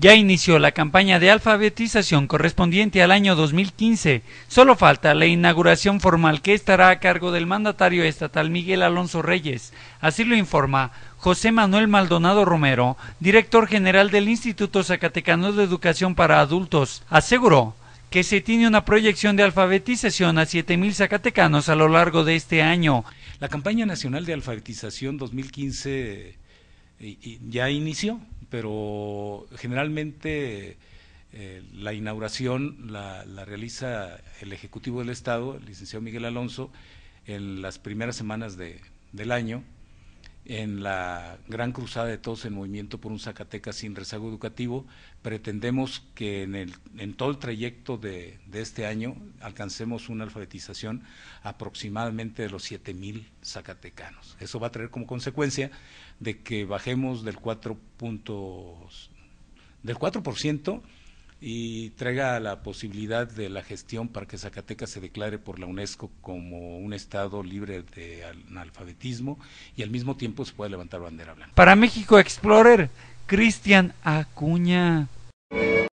Ya inició la campaña de alfabetización correspondiente al año 2015. Solo falta la inauguración formal que estará a cargo del mandatario estatal Miguel Alonso Reyes. Así lo informa José Manuel Maldonado Romero, director general del Instituto Zacatecano de Educación para Adultos. Aseguró que se tiene una proyección de alfabetización a 7.000 zacatecanos a lo largo de este año. La campaña nacional de alfabetización 2015 eh, ya inició pero generalmente eh, la inauguración la, realiza el Ejecutivo del Estado, el licenciado Miguel Alonso, en las primeras semanas de, del año, en la gran cruzada de todos en movimiento por un Zacatecas sin rezago educativo, pretendemos que en, el, en todo el trayecto de, este año alcancemos una alfabetización aproximadamente de los mil zacatecanos. Eso va a traer como consecuencia de que bajemos del cuatro del 4% y traiga la posibilidad de la gestión para que Zacatecas se declare por la UNESCO como un estado libre de analfabetismo y al mismo tiempo se pueda levantar bandera blanca. Para México Explorer, Cristian Acuña.